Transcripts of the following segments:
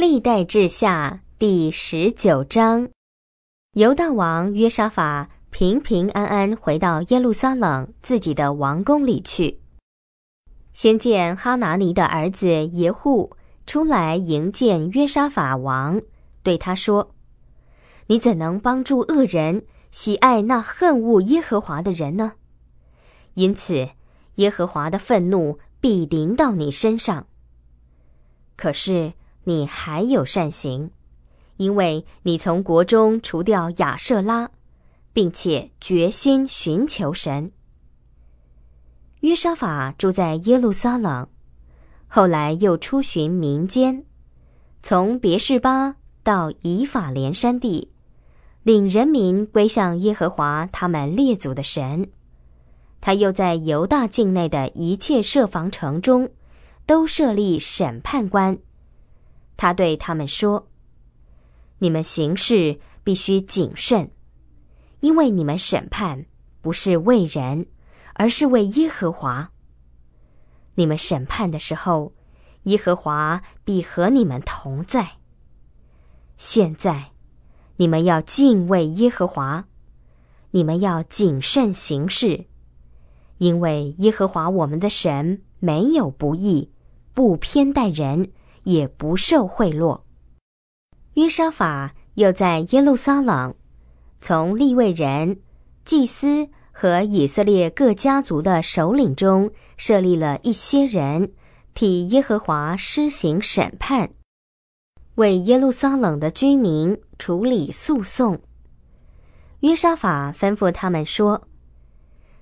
历代志下第十九章，犹大王约沙法平平安安回到耶路撒冷自己的王宫里去，先见哈拿尼的儿子耶户出来迎见约沙法王，对他说：“你怎能帮助恶人，喜爱那恨恶耶和华的人呢？因此，耶和华的愤怒必临到你身上。可是。”你还有善行，因为你从国中除掉亚瑟拉，并且决心寻求神。约沙法住在耶路撒冷，后来又出巡民间，从别是巴到以法连山地，领人民归向耶和华他们列祖的神。他又在犹大境内的一切设防城中，都设立审判官。他对他们说：“你们行事必须谨慎，因为你们审判不是为人，而是为耶和华。你们审判的时候，耶和华必和你们同在。现在，你们要敬畏耶和华，你们要谨慎行事，因为耶和华我们的神没有不义，不偏待人。”也不受贿赂。约沙法又在耶路撒冷，从立位人、祭司和以色列各家族的首领中设立了一些人，替耶和华施行审判，为耶路撒冷的居民处理诉讼。约沙法吩咐他们说：“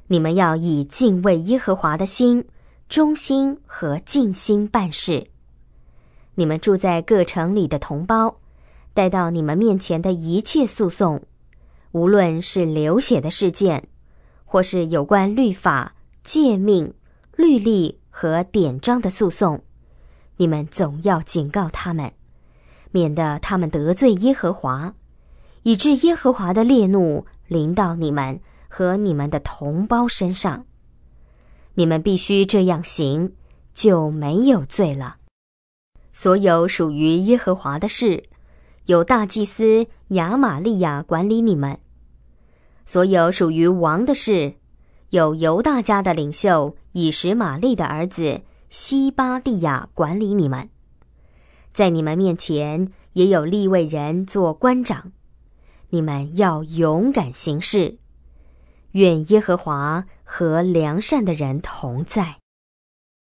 你们要以敬畏耶和华的心、忠心和尽心办事。”你们住在各城里的同胞，带到你们面前的一切诉讼，无论是流血的事件，或是有关律法、诫命、律例和典章的诉讼，你们总要警告他们，免得他们得罪耶和华，以致耶和华的烈怒临到你们和你们的同胞身上。你们必须这样行，就没有罪了。所有属于耶和华的事，由大祭司亚玛利亚管理你们；所有属于王的事，有犹大家的领袖以实玛利的儿子西巴利亚管理你们。在你们面前也有立位人做官长，你们要勇敢行事。愿耶和华和良善的人同在。